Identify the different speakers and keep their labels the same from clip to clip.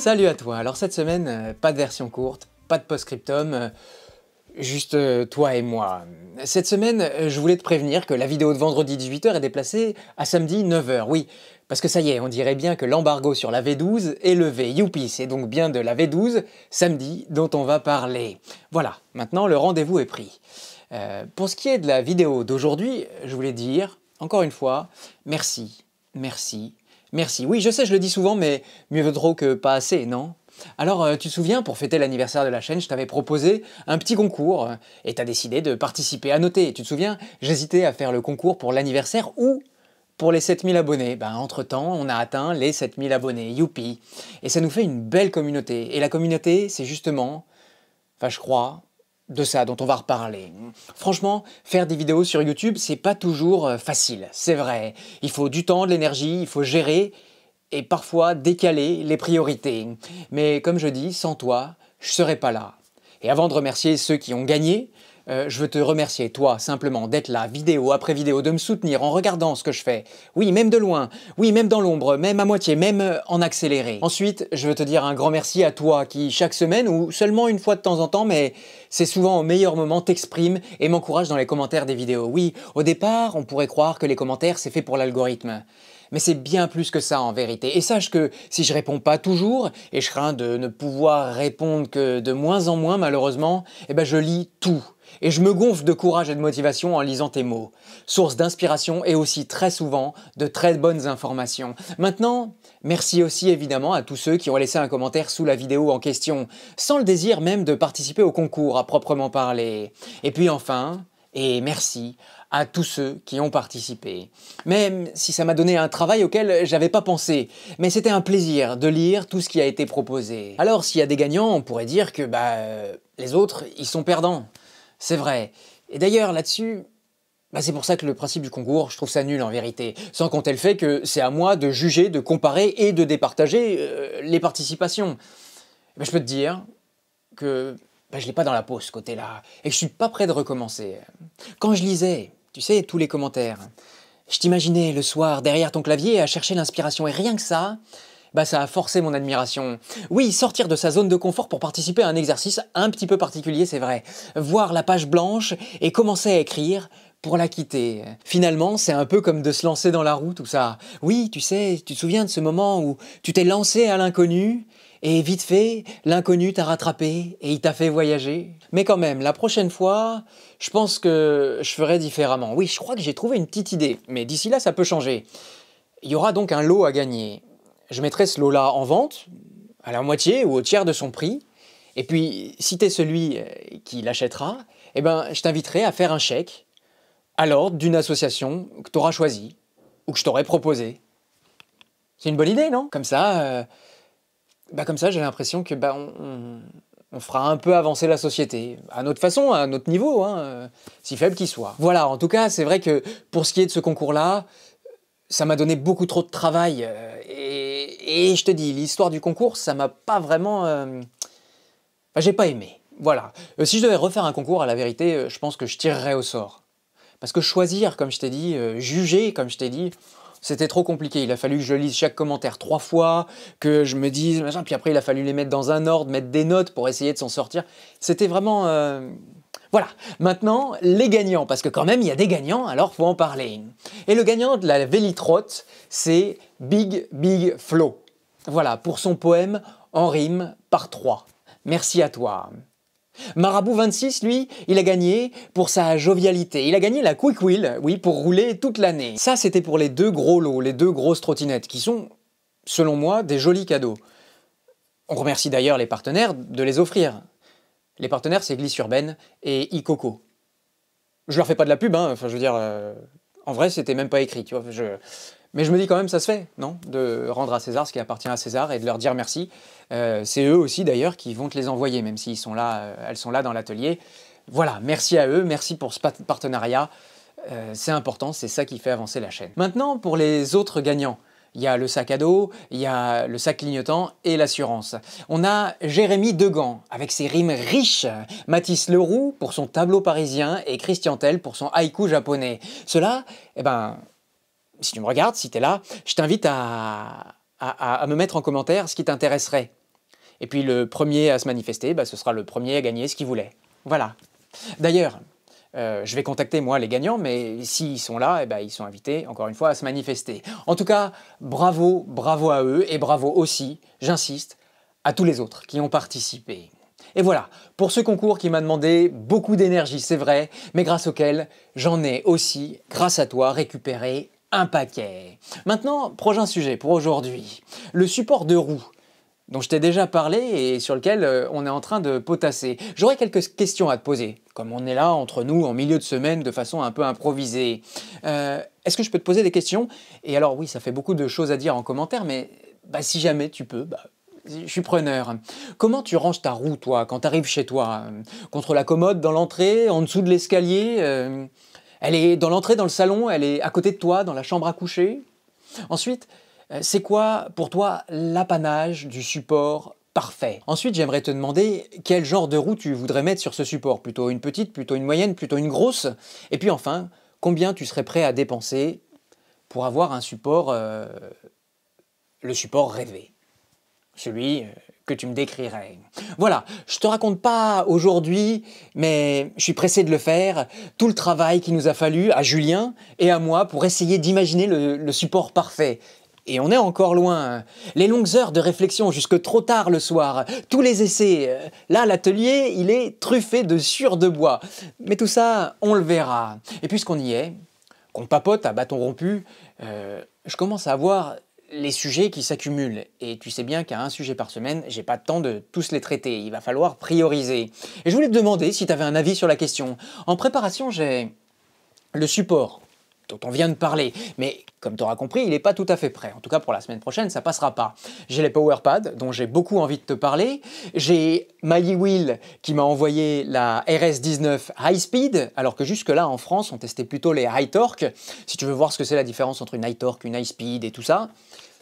Speaker 1: Salut à toi Alors cette semaine, euh, pas de version courte, pas de post-scriptum, euh, juste euh, toi et moi. Cette semaine, je voulais te prévenir que la vidéo de vendredi 18h est déplacée à samedi 9h, oui. Parce que ça y est, on dirait bien que l'embargo sur la V12 est levé. Youpi, c'est donc bien de la V12, samedi, dont on va parler. Voilà, maintenant le rendez-vous est pris. pour ce qui est de la vidéo d'aujourd'hui, je voulais dire, encore une fois, merci, merci, Merci. Oui, je sais, je le dis souvent, mais mieux vaut trop que pas assez, non alors, euh, tu te souviens, pour fêter l'anniversaire de la chaîne, je t'avais proposé un petit concours euh, et t'as décidé de participer à noter. Tu te souviens, j'hésitais à faire le concours pour l'anniversaire ou pour les 7000 abonnés. Bah, entre-temps, on a atteint les 7000 abonnés, youpi. Et ça nous fait une belle communauté. Et la communauté, c'est justement, enfin je crois, de ça dont on va reparler. Franchement, faire des vidéos sur YouTube, c'est pas toujours euh, facile, c'est vrai. Il faut du temps, de l'énergie, il faut gérer et parfois décaler les priorités. Mais comme je dis, sans toi, je serais pas là. Et avant de remercier ceux qui ont gagné, euh, je veux te remercier, toi, simplement, d'être là, vidéo après vidéo, de me soutenir en regardant ce que je fais. Oui, même de loin, oui, même dans l'ombre, même à moitié, même euh, en accéléré. Ensuite, je veux te dire un grand merci à toi qui, chaque semaine, ou seulement une fois de temps en temps, mais c'est souvent au meilleur moment, t'exprime et m'encourage dans les commentaires des vidéos. Oui, au départ, on pourrait croire que les commentaires, c'est fait pour l'algorithme mais c'est bien plus que ça en vérité. Et sache que si je réponds pas toujours, et je crains de ne pouvoir répondre que de moins en moins malheureusement, eh ben je lis tout. Et je me gonfle de courage et de motivation en lisant tes mots. Source d'inspiration et aussi très souvent de très bonnes informations. Maintenant, merci aussi évidemment à tous ceux qui ont laissé un commentaire sous la vidéo en question, sans le désir même de participer au concours à proprement parler. Et puis enfin, et merci à tous ceux qui ont participé. Même si ça m'a donné un travail auquel j'avais pas pensé, mais c'était un plaisir de lire tout ce qui a été proposé. Alors s'il y a des gagnants, on pourrait dire que bah euh, les autres, ils sont perdants. C'est vrai. Et d'ailleurs là-dessus, bah c'est pour ça que le principe du concours, je trouve ça nul en vérité, sans compter le fait que c'est à moi de juger, de comparer et de départager euh, les participations. Bah, je peux te dire que bah, je l'ai pas dans la peau ce côté-là, et que je suis pas prêt de recommencer. Quand je lisais tu sais, tous les commentaires. Je t'imaginais le soir derrière ton clavier à chercher l'inspiration et rien que ça, bah ça a forcé mon admiration. Oui, sortir de sa zone de confort pour participer à un exercice un petit peu particulier, c'est vrai. Voir la page blanche et commencer à écrire pour la quitter. Finalement, c'est un peu comme de se lancer dans la route ou ça. Oui, tu sais, tu te souviens de ce moment où tu t'es lancé à l'inconnu et vite fait, l'inconnu t'a rattrapé et il t'a fait voyager. Mais quand même, la prochaine fois, je pense que je ferai différemment. Oui, je crois que j'ai trouvé une petite idée, mais d'ici là, ça peut changer. Il y aura donc un lot à gagner. Je mettrai ce lot-là en vente, à la moitié ou au tiers de son prix. Et puis, si t'es celui euh, qui l'achètera, eh ben, je t'inviterai à faire un chèque à l'ordre d'une association que t'auras choisie ou que je t'aurai proposée. C'est une bonne idée, non Comme ça, euh, bah, comme ça, j'ai l'impression que bah, on, fera un peu avancer la société, à notre façon, à notre niveau, hein, euh, si faible qu'il soit. Voilà, en tout cas, c'est vrai que pour ce qui est de ce concours-là, ça m'a donné beaucoup trop de travail. Euh, et, je te dis, l'histoire du concours, ça m'a pas vraiment. Euh, bah, j'ai pas aimé. Voilà. si je devais refaire un concours, à la vérité, je pense que je tirerais au sort. Parce que choisir, comme je t'ai dit, juger, comme je t'ai dit, c'était trop compliqué. Il a fallu que je lise chaque commentaire trois fois, que je me dise, Puis après, il a fallu les mettre dans un ordre, mettre des notes pour essayer de s'en sortir. C'était vraiment. Euh, voilà. Maintenant, les gagnants. Parce que quand même, il y a des gagnants, alors faut en parler. Et le gagnant de la Vélitrotte, c'est Big Big Flo. Voilà, pour son poème en rime par trois. Merci à toi. Marabout 26, lui, il a gagné pour sa jovialité. Il a gagné la Quick Wheel, oui, pour rouler toute l'année. Ça, c'était pour les deux gros lots, les deux grosses trottinettes, qui sont, selon moi, des jolis cadeaux. On remercie d'ailleurs les partenaires de les offrir. Les partenaires, c'est Glisse Urbaine et Icoco. Je leur fais pas de la pub, hein, enfin, je veux dire... Euh, en vrai, c'était même pas écrit, tu vois. Je... Mais je me dis quand même, ça se fait, non De rendre à César ce qui appartient à César et de leur dire merci. Euh, c'est eux aussi d'ailleurs qui vont te les envoyer, même s'ils sont là, euh, elles sont là dans l'atelier. Voilà, merci à eux, merci pour ce partenariat. Euh, c'est important, c'est ça qui fait avancer la chaîne. Maintenant, pour les autres gagnants, il y a le sac à dos, il y a le sac clignotant et l'assurance. On a Jérémy Degand avec ses rimes riches, Mathis Leroux pour son tableau parisien et Christian Tell pour son haïku japonais. Cela, eh ben, si tu me regardes, si tu es là, je t'invite à, me mettre en commentaire ce qui t'intéresserait. Et puis le premier à se manifester, bah, ce sera le premier à gagner ce qu'il voulait. Voilà. D'ailleurs, euh, je vais contacter moi les gagnants, mais s'ils sont là, eh ben, ils sont invités, encore une fois, à se manifester. En tout cas, bravo, bravo à eux, et bravo aussi, j'insiste, à tous les autres qui ont participé. Et voilà, pour ce concours qui m'a demandé beaucoup d'énergie, c'est vrai, mais grâce auquel j'en ai aussi, grâce à toi, récupéré un paquet. Maintenant, prochain sujet pour aujourd'hui. Le support de roue dont je t'ai déjà parlé et sur lequel euh, on est en train de potasser. J'aurais quelques questions à te poser, comme on est là entre nous en milieu de semaine de façon un peu improvisée. Euh, est-ce que je peux te poser des questions Et alors oui, ça fait beaucoup de choses à dire en commentaire, mais bah, si jamais tu peux, bah, je suis preneur. Comment tu ranges ta roue, toi, quand tu arrives chez toi Contre la commode, dans l'entrée, en dessous de l'escalier euh, elle est dans l'entrée dans le salon, elle est à côté de toi dans la chambre à coucher. Ensuite, euh, c'est quoi pour toi l'apanage du support parfait Ensuite, j'aimerais te demander quel genre de roue tu voudrais mettre sur ce support, plutôt une petite, plutôt une moyenne, plutôt une grosse. Et puis enfin, combien tu serais prêt à dépenser pour avoir un support, euh, le support rêvé, celui euh, que tu me décrirais. Voilà, je te raconte pas aujourd'hui, mais je suis pressé de le faire, tout le travail qu'il nous a fallu à Julien et à moi pour essayer d'imaginer le, support parfait. Et on est encore loin. Les longues heures de réflexion jusque trop tard le soir, tous les essais. Là, l'atelier, il est truffé de sur de bois. Mais tout ça, on le verra. Et puisqu'on y est, qu'on papote à bâton rompu, euh, je commence à avoir les sujets qui s'accumulent. Et tu sais bien qu'à un sujet par semaine, j'ai pas le temps de tous les traiter. Il va falloir prioriser. Et je voulais te demander si tu avais un avis sur la question. En préparation, j'ai le support dont on vient de parler. Mais comme tu auras compris, il n'est pas tout à fait prêt. En tout cas, pour la semaine prochaine, ça passera pas. J'ai les Powerpads, dont j'ai beaucoup envie de te parler. J'ai Miley qui m'a envoyé la RS19 High Speed, alors que jusque-là, en France, on testait plutôt les High Torque. Si tu veux voir ce que c'est la différence entre une High Torque, une High Speed et tout ça,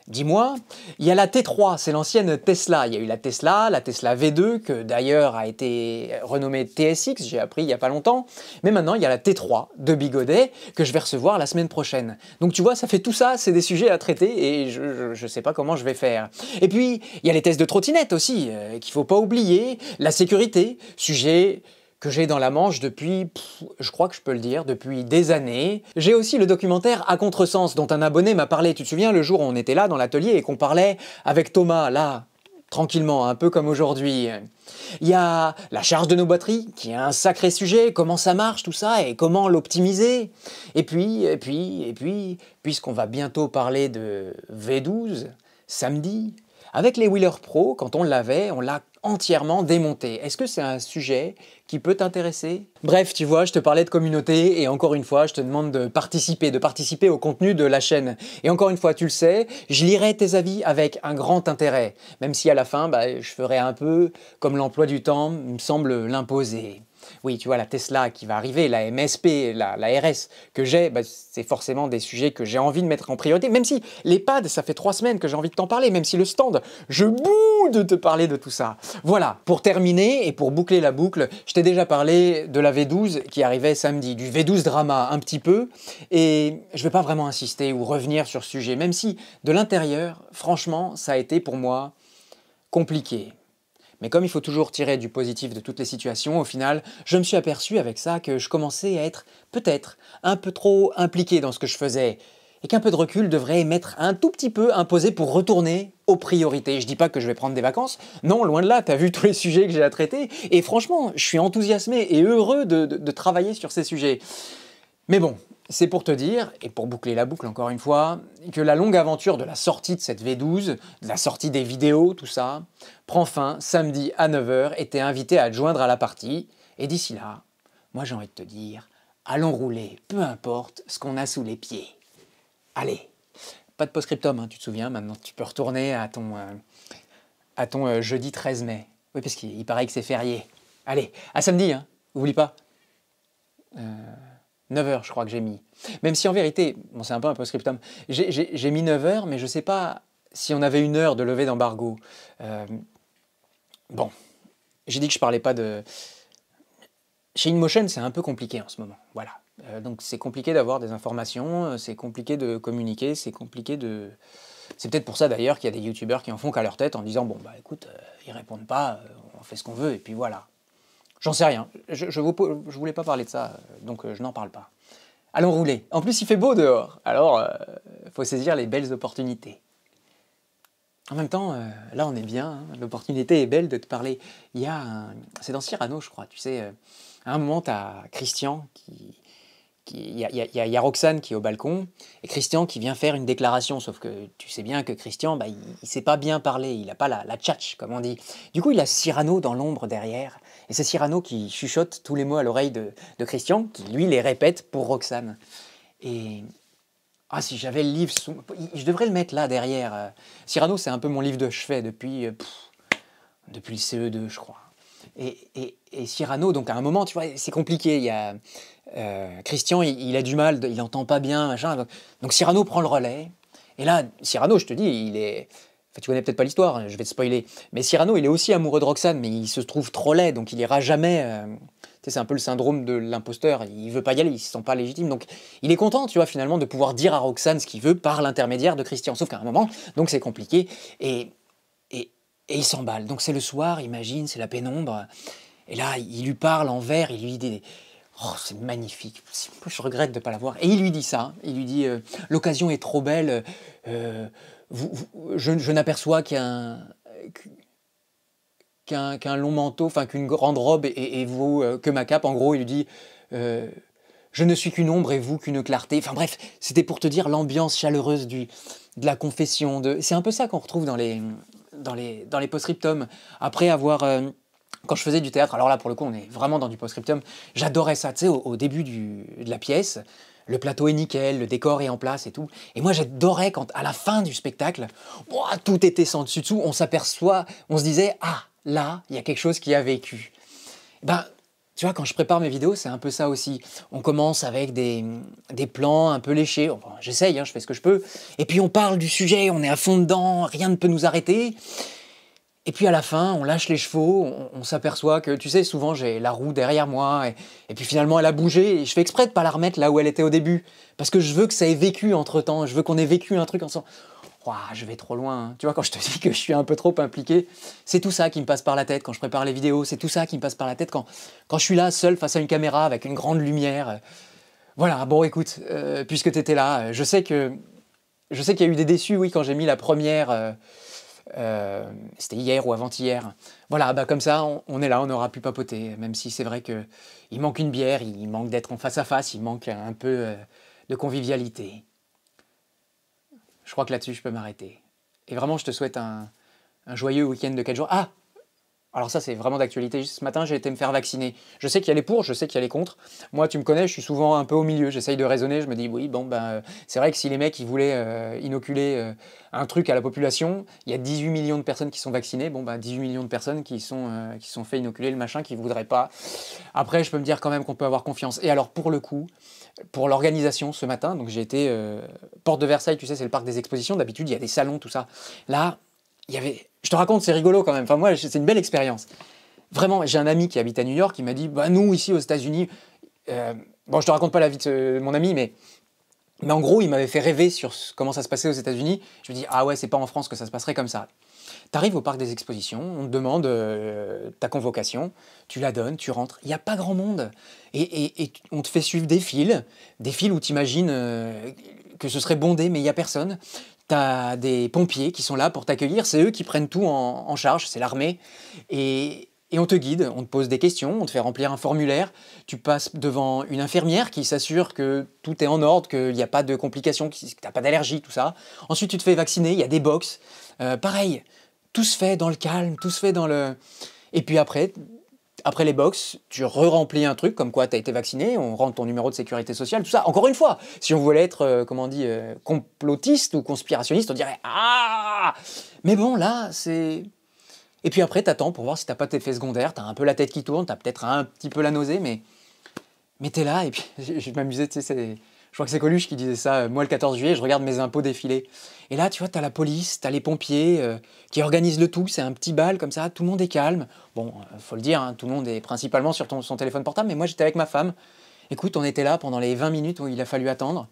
Speaker 1: Dis-moi, il y a la T3, c'est l'ancienne Tesla. Il y a eu la Tesla, la Tesla V2, que d'ailleurs a été renommée TSX, j'ai appris il n'y a pas longtemps. Mais maintenant, il y a la T3 de Bigodet, que je vais recevoir la semaine prochaine. Donc tu vois, ça fait tout ça, c'est des sujets à traiter et je ne sais pas comment je vais faire. Et puis, il y a les tests de trottinette aussi, euh, qu'il ne faut pas oublier. La sécurité, sujet que j'ai dans la manche depuis, je crois que je peux le dire, depuis des années. J'ai aussi le documentaire À contresens dont un abonné m'a parlé, tu te souviens, le jour où on était là dans l'atelier et qu'on parlait avec Thomas, là, tranquillement, un peu comme aujourd'hui. Il y a la charge de nos batteries, qui est un sacré sujet, comment ça marche tout ça et comment l'optimiser. Et puis, et puis, et puis, puisqu'on va bientôt parler de V12, samedi, avec les Wheeler Pro, quand on l'avait, on l'a entièrement démonté. Est-ce que c'est un sujet qui peut t'intéresser Bref, tu vois, je te parlais de communauté et encore une fois, je te demande de participer, de participer au contenu de la chaîne. Et encore une fois, tu le sais, je lirai tes avis avec un grand intérêt, même si à la fin, bah, je ferai un peu comme l'emploi du temps me semble l'imposer oui, tu vois, la Tesla qui va arriver, la MSP, la, RS que j'ai, bah, c'est forcément des sujets que j'ai envie de mettre en priorité, même si les pads, ça fait trois semaines que j'ai envie de t'en parler, même si le stand, je boue de te parler de tout ça. Voilà, pour terminer et pour boucler la boucle, je t'ai déjà parlé de la V12 qui arrivait samedi, du V12 drama un petit peu, et je vais pas vraiment insister ou revenir sur ce sujet, même si de l'intérieur, franchement, ça a été pour moi compliqué. Mais comme il faut toujours tirer du positif de toutes les situations, au final, je me suis aperçu avec ça que je commençais à être peut-être un peu trop impliqué dans ce que je faisais et qu'un peu de recul devrait m'être un tout petit peu imposé pour retourner aux priorités. Je dis pas que je vais prendre des vacances, non, loin de là, t'as vu tous les sujets que j'ai à traiter, et franchement, je suis enthousiasmé et heureux de travailler sur ces sujets. Mais bon, c'est pour te dire, et pour boucler la boucle encore une fois, que la longue aventure de la sortie de cette V12, de la sortie des vidéos, tout ça, prend fin samedi à 9h et t'es invité à te joindre à la partie. Et d'ici là, moi j'ai envie de te dire, allons rouler, peu importe ce qu'on a sous les pieds. Allez, pas de post-scriptum, hein, tu te souviens, maintenant tu peux retourner à ton, euh, à ton euh, jeudi 13 mai. Oui, parce qu'il paraît que c'est férié. Allez, à samedi, hein, oublie pas. Euh, 9 heures, je crois que j'ai mis. Même si en vérité, bon, c'est un peu un post-scriptum, j'ai mis 9 heures, mais je ne sais pas si on avait une heure de levée d'embargo. Euh, bon, j'ai dit que je parlais pas de. Chez InMotion, c'est un peu compliqué en ce moment. Voilà. Euh, donc c'est compliqué d'avoir des informations, euh, c'est compliqué de communiquer, c'est compliqué de. C'est peut-être pour ça d'ailleurs qu'il y a des youtubeurs qui en font qu'à leur tête en disant bon bah écoute, ils répondent pas, on fait ce qu'on veut et puis voilà. J'en sais rien. Je voulais pas parler de ça, euh, donc euh, je n'en parle pas. Allons rouler. En plus, il fait beau dehors. Alors, il euh, faut saisir les belles opportunités. En même temps, là, on est bien. Hein. L'opportunité est belle de te parler. Il y a C'est dans Cyrano, je crois. Tu sais, à un moment, t'as Christian qui... Il y, a Roxane qui est au balcon et Christian qui vient faire une déclaration, sauf que tu sais bien que Christian, bah, il ne sait pas bien parler, il n'a pas la, la comme on dit. Du coup, il a Cyrano dans l'ombre derrière et c'est Cyrano qui chuchote tous les mots à l'oreille de, Christian, qui lui les répète pour Roxane. Et. Ah, si j'avais le livre Je devrais le mettre là, derrière. Cyrano, c'est un peu mon livre de chevet depuis. Euh, depuis le CE2, je crois. Et, et, et, Cyrano, donc à un moment, tu vois, c'est compliqué. Il y a, euh, Christian, il, a du mal, il n'entend pas bien, machin. donc, Cyrano prend le relais. Et là, Cyrano, je te dis, il est, tu connais peut-être pas l'histoire, hein, je vais te spoiler. Mais Cyrano, il est aussi amoureux de Roxane, mais il se trouve trop laid, donc il ira jamais. Euh, tu sais, c'est un peu le syndrome de l'imposteur. Il veut pas y aller, il se sent pas légitime. Donc, il est content, tu vois, finalement, de pouvoir dire à Roxane ce qu'il veut par l'intermédiaire de Christian. Sauf qu'à un moment, donc c'est compliqué. Et, et, et il s'emballe. Donc, c'est le soir, imagine, c'est la pénombre. Et là, il lui parle en vers, il lui dit Oh, c'est magnifique, je regrette de ne pas l'avoir. Et il lui dit ça, hein. il lui dit, euh, l'occasion est trop belle, euh, je, n'aperçois qu'un qu'un long manteau, enfin qu'une grande robe et, vous euh, que ma cape. En gros, il lui dit, je ne suis qu'une ombre et vous qu'une clarté. Enfin bref, c'était pour te dire l'ambiance chaleureuse de la confession. De... C'est un peu ça qu'on retrouve dans les, dans les, dans les post-scriptums. Après avoir quand je faisais du théâtre, alors là pour le coup on est vraiment dans du post-scriptum, j'adorais ça, tu sais, au, début de la pièce, le plateau est nickel, le décor est en place et tout. Et moi j'adorais quand à la fin du spectacle, tout était sans dessus dessous, on s'aperçoit, on se disait, ah là, il y a quelque chose qui a vécu. Ben, tu vois, quand je prépare mes vidéos, c'est un peu ça aussi. On commence avec des, plans un peu léchés. j'essaye, hein, je fais ce que je peux. Et puis on parle du sujet, on est à fond dedans, rien ne peut nous arrêter. Et puis à la fin, on lâche les chevaux, on, s'aperçoit que, tu sais, souvent j'ai la roue derrière moi, et, puis finalement elle a bougé, et je fais exprès de pas la remettre là où elle était au début, parce que je veux que ça ait vécu entre temps, je veux qu'on ait vécu un truc ensemble. Ouah, je vais trop loin. Hein. Tu vois, quand je te dis que je suis un peu trop impliqué, c'est tout ça qui me passe par la tête quand je prépare les vidéos, c'est tout ça qui me passe par la tête quand, quand je suis là seul face à une caméra avec une grande lumière. Voilà, bon écoute, euh, puisque tu étais là, je sais que je sais qu'il y a eu des déçus, oui, quand j'ai mis la première. Euh, euh, c'était hier ou avant-hier. Voilà, bah comme ça, on, est là, on aura pu papoter, même si c'est vrai que il manque une bière, il manque d'être en face à face, il manque un peu euh, de convivialité. Je crois que là-dessus, je peux m'arrêter. Et vraiment, je te souhaite un, un joyeux week-end de 4 jours. Ah alors ça, c'est vraiment d'actualité. Ce matin, j'ai été me faire vacciner. Je sais qu'il y a les pour, je sais qu'il y a les contre. Moi, tu me connais, je suis souvent un peu au milieu. J'essaye de raisonner. Je me dis, oui, bon, ben, euh, c'est vrai que si les mecs, ils voulaient euh, inoculer euh, un truc à la population, il y a 18 millions de personnes qui sont vaccinées. Bon, ben, 18 millions de personnes qui sont, qui sont fait inoculer le machin, qui ne voudraient pas. Après, je peux me dire quand même qu'on peut avoir confiance. Et alors, pour le coup, pour l'organisation ce matin, donc j'ai été porte de Versailles, tu sais, c'est le parc des expositions. D'habitude, il y a des salons, tout ça. Là, y avait. Je te raconte, c'est rigolo quand même. Enfin, moi, c'est une belle expérience. Vraiment, j'ai un ami qui habite à New York, qui m'a dit Bah, nous, ici, aux États-Unis. Euh... Bon, je te raconte pas la vie de mon ami, mais. Mais en gros, il m'avait fait rêver sur comment ça se passait aux États-Unis. Je me dis, ah ouais, c'est pas en France que ça se passerait comme ça. T'arrives au parc des expositions, on te demande euh, ta convocation, tu la donnes, tu rentres. Il n'y a pas grand monde. Et, et, on te fait suivre des files, des files où tu imagines euh, que ce serait bondé, mais il n'y a personne tu des pompiers qui sont là pour t'accueillir, c'est eux qui prennent tout en, charge, c'est l'armée. Et, on te guide, on te pose des questions, on te fait remplir un formulaire, tu passes devant une infirmière qui s'assure que tout est en ordre, qu'il n'y a pas de complications, que tu pas d'allergie, tout ça. Ensuite, tu te fais vacciner, il y a des box. Euh, pareil, tout se fait dans le calme, tout se fait dans le... Et puis après, après les box, tu re-remplis un truc comme quoi tu as été vacciné, on rentre ton numéro de sécurité sociale, tout ça. Encore une fois, si on voulait être, euh, comment on dit, euh, complotiste ou conspirationniste, on dirait Ah Mais bon, là, c'est. Et puis après, t'attends pour voir si t'as pas d'effets secondaire, secondaires, t'as un peu la tête qui tourne, t'as peut-être un petit peu la nausée, mais. Mais t'es là, et puis je m'amusais, tu sais, c'est... Je crois que c'est Coluche qui disait ça. Euh, moi, le 14 juillet, je regarde mes impôts défiler. Et là, tu vois, t'as la police, t'as les pompiers euh, qui organisent le tout. C'est un petit bal comme ça, tout le monde est calme. Bon, euh, faut le dire, hein, tout le monde est principalement sur son téléphone portable, mais moi, j'étais avec ma femme. Écoute, on était là pendant les 20 minutes où il a fallu attendre.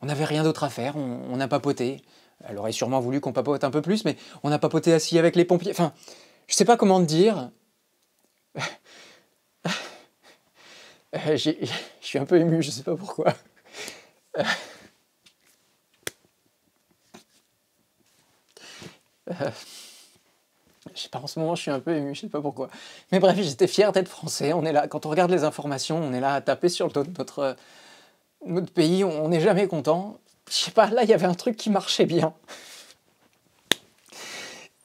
Speaker 1: On n'avait rien d'autre à faire, on, on a papoté. Elle aurait sûrement voulu qu'on papote un peu plus, mais on a papoté assis avec les pompiers. Enfin, je sais pas comment te dire. Je suis un peu ému, je sais pas pourquoi. Euh, je sais pas, en ce moment, je suis un peu ému, je sais pas pourquoi. Mais bref, j'étais fier d'être français. On est là, quand on regarde les informations, on est là à taper sur le dos de notre, euh, notre pays, on n'est jamais content. Je sais pas, là, il y avait un truc qui marchait bien.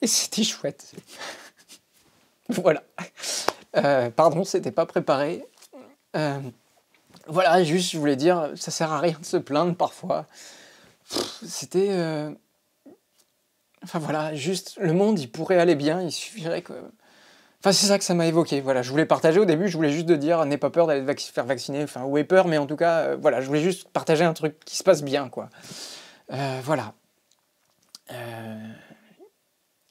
Speaker 1: Et c'était chouette. voilà. Euh, pardon, c'était pas préparé. Euh... Voilà, juste, je voulais dire, ça sert à rien de se plaindre parfois. C'était. Euh, enfin voilà, juste, le monde, il pourrait aller bien, il suffirait que. Enfin, c'est ça que ça m'a évoqué. Voilà, je voulais partager au début, je voulais juste de dire, n'aie pas peur d'aller faire vacciner, enfin, ou peur, mais en tout cas, euh, voilà, je voulais juste partager un truc qui se passe bien, quoi. Euh, voilà.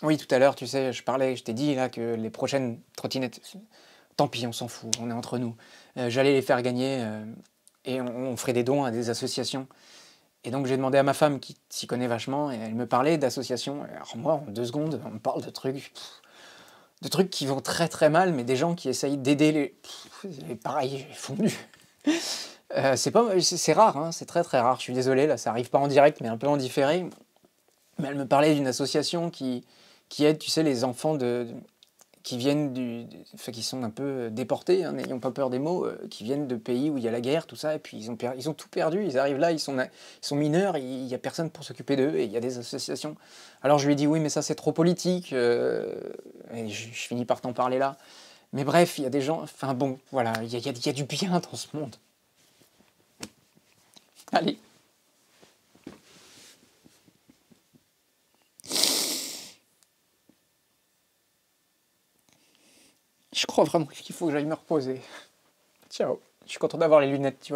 Speaker 1: Oui, tout à l'heure, tu sais, je parlais, je t'ai dit là que les prochaines trottinettes tant pis, on s'en fout, on est entre nous. Euh, j'allais les faire gagner euh, et on, ferait des dons à des associations. Et donc j'ai demandé à ma femme qui s'y connaît vachement et elle me parlait d'associations. Alors moi, en deux secondes, on me parle de trucs, de trucs qui vont très très mal, mais des gens qui essayent d'aider les, Pareil, pareil, j'ai c'est c'est rare, hein, c'est très très rare. Je suis désolé, là, ça arrive pas en direct, mais un peu en différé. Mais elle me parlait d'une association qui, qui aide, tu sais, les enfants de, qui viennent du, enfin, qui sont un peu euh, déportés, hein, n'ayons pas peur des mots, euh, qui viennent de pays où il y a la guerre, tout ça, et puis ils ont, ils ont tout perdu, ils arrivent là, ils sont, mineurs, il n'y a personne pour s'occuper d'eux, et il y a des associations. Alors je lui ai dit oui, mais ça c'est trop politique, euh, et je, finis par t'en parler là. Mais bref, il y a des gens, enfin bon, voilà, il y a du bien dans ce monde. Allez. Je crois vraiment qu'il faut que j'aille me reposer. Ciao. Je suis content d'avoir les lunettes, tu vois.